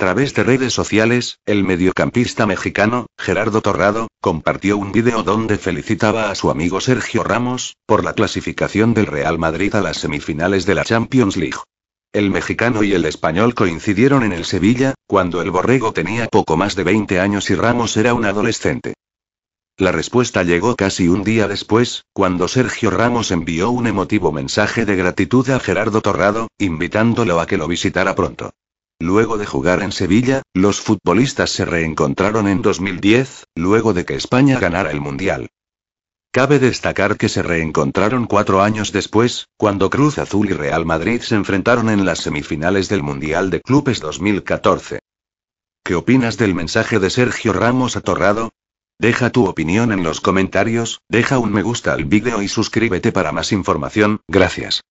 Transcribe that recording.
A través de redes sociales, el mediocampista mexicano, Gerardo Torrado, compartió un video donde felicitaba a su amigo Sergio Ramos, por la clasificación del Real Madrid a las semifinales de la Champions League. El mexicano y el español coincidieron en el Sevilla, cuando el borrego tenía poco más de 20 años y Ramos era un adolescente. La respuesta llegó casi un día después, cuando Sergio Ramos envió un emotivo mensaje de gratitud a Gerardo Torrado, invitándolo a que lo visitara pronto. Luego de jugar en Sevilla, los futbolistas se reencontraron en 2010, luego de que España ganara el Mundial. Cabe destacar que se reencontraron cuatro años después, cuando Cruz Azul y Real Madrid se enfrentaron en las semifinales del Mundial de Clubes 2014. ¿Qué opinas del mensaje de Sergio Ramos a Torrado? Deja tu opinión en los comentarios, deja un me gusta al vídeo y suscríbete para más información, gracias.